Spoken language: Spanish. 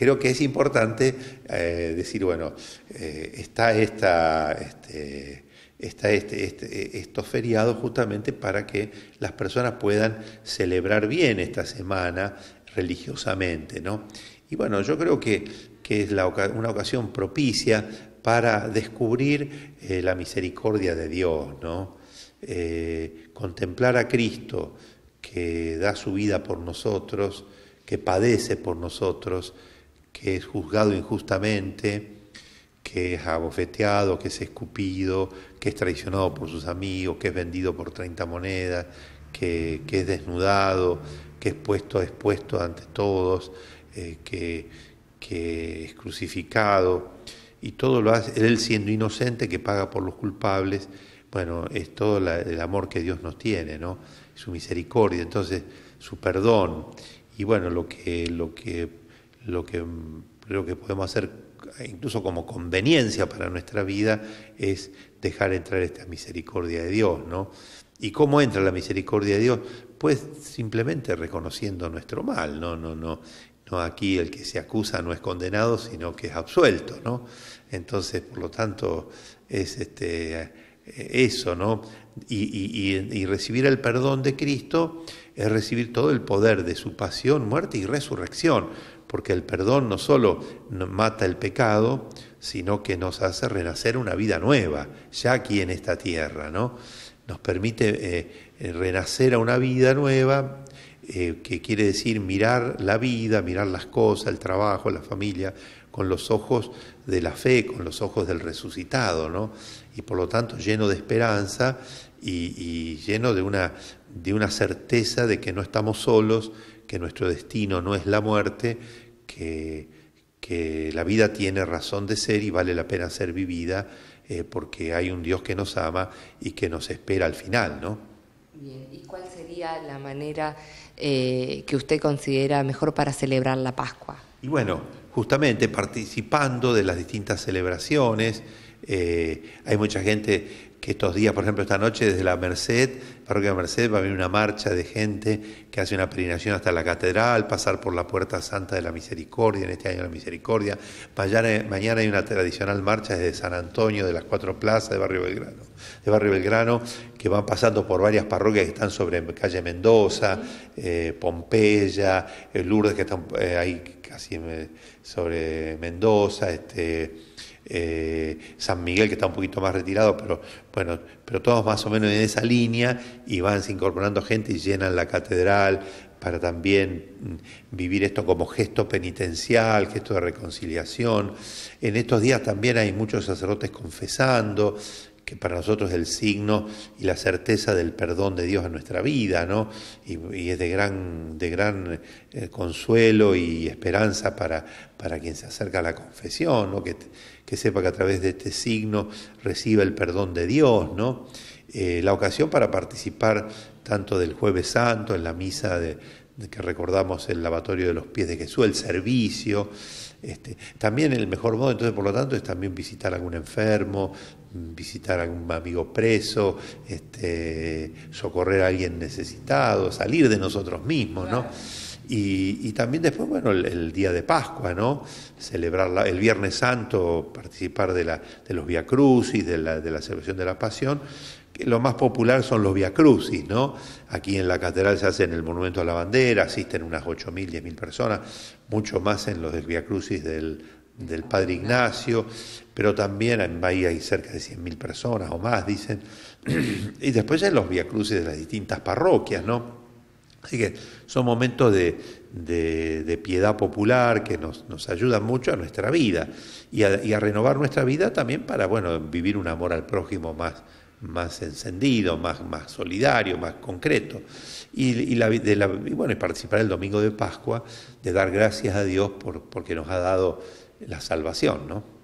creo que es importante eh, decir, bueno, eh, está esta, este, este, este, estos feriados justamente para que las personas puedan celebrar bien esta semana religiosamente, Y bueno, yo creo que, es una ocasión propicia para descubrir eh, la misericordia de Dios, ¿no? contemplar a Cristo que da su vida por nosotros, que padece por nosotros, que es juzgado injustamente, que es abofeteado, que es escupido, que es traicionado por sus amigos, que es vendido por 30 monedas, que, es desnudado, que es puesto expuesto ante todos, eh, que, que, es crucificado, y todo lo hace, él siendo inocente que paga por los culpables, bueno, es todo el amor que Dios nos tiene, ¿no? Su misericordia, entonces su perdón, y bueno, lo que, lo que lo que, creo que podemos hacer incluso como conveniencia para nuestra vida, es dejar entrar esta misericordia de Dios, ¿no? ¿Y cómo entra la misericordia de Dios? Pues simplemente reconociendo nuestro mal, ¿no? No, no, no aquí el que se acusa no es condenado, sino que es absuelto, ¿no? Entonces, por lo tanto, es este, eso, ¿no? Y, y recibir el perdón de Cristo es recibir todo el poder de su pasión, muerte y resurrección porque el perdón no solo mata el pecado, sino que nos hace renacer una vida nueva, ya aquí en esta tierra, ¿no? Nos permite eh, eh, renacer a una vida nueva eh, que quiere decir mirar la vida, mirar las cosas, el trabajo, la familia, con los ojos de la fe, con los ojos del resucitado, ¿no? Y por lo tanto lleno de esperanza y, lleno de una, de una certeza de que no estamos solos, que nuestro destino no es la muerte, que, que la vida tiene razón de ser y vale la pena ser vivida eh, porque hay un Dios que nos ama y que nos espera al final, ¿no? Bien, ¿y cuál sería la manera eh, que usted considera mejor para celebrar la Pascua? Y bueno, justamente participando de las distintas celebraciones, eh, hay mucha gente que estos días, por ejemplo, esta noche desde la Merced, Parroquia Merced, va a haber una marcha de gente que hace una peregrinación hasta la catedral, pasar por la Puerta Santa de la Misericordia, en este año la Misericordia. Mañana, hay una tradicional marcha desde San Antonio, de las cuatro plazas de Barrio Belgrano, de Barrio Belgrano que van pasando por varias parroquias que están sobre calle Mendoza, eh, Pompeya, eh, Lourdes, que están eh, ahí casi sobre Mendoza, este. Eh, San Miguel, que está un poquito más retirado, pero bueno, pero todos más o menos en esa línea y van incorporando gente y llenan la catedral para también mm, vivir esto como gesto penitencial, gesto de reconciliación. En estos días también hay muchos sacerdotes confesando, que para nosotros es el signo y la certeza del perdón de Dios a nuestra vida, ¿no? Y, es de gran, de gran eh, consuelo y esperanza para, para quien se acerca a la confesión, Que, que sepa que a través de este signo reciba el perdón de Dios, ¿no? Eh, la ocasión para participar tanto del jueves santo, en la misa de, que recordamos el lavatorio de los pies de Jesús, el servicio, este, también el mejor modo, entonces por lo tanto, es también visitar a algún enfermo, visitar a algún amigo preso, este, socorrer a alguien necesitado, salir de nosotros mismos, ¿no? Y, también después, bueno, el, día de Pascua, ¿no? Celebrar el Viernes Santo, participar de, la, de los Via Crucis, de la celebración de la Pasión, lo más popular son los viacrucis, ¿no? Aquí en la catedral se hace en el Monumento a la Bandera, asisten unas 8.000, 10.000 personas, mucho más en los del viacrucis del, del Padre Ignacio, pero también en Bahía hay cerca de 100.000 personas o más, dicen. Y después en los viacrucis de las distintas parroquias, ¿no? Así que son momentos de, de, piedad popular que nos, ayudan mucho a nuestra vida y a, y a renovar nuestra vida también para, bueno, vivir un amor al prójimo más, más encendido, más, más solidario, más concreto. Y, bueno, participar el domingo de Pascua, de dar gracias a Dios porque nos ha dado la salvación, ¿no?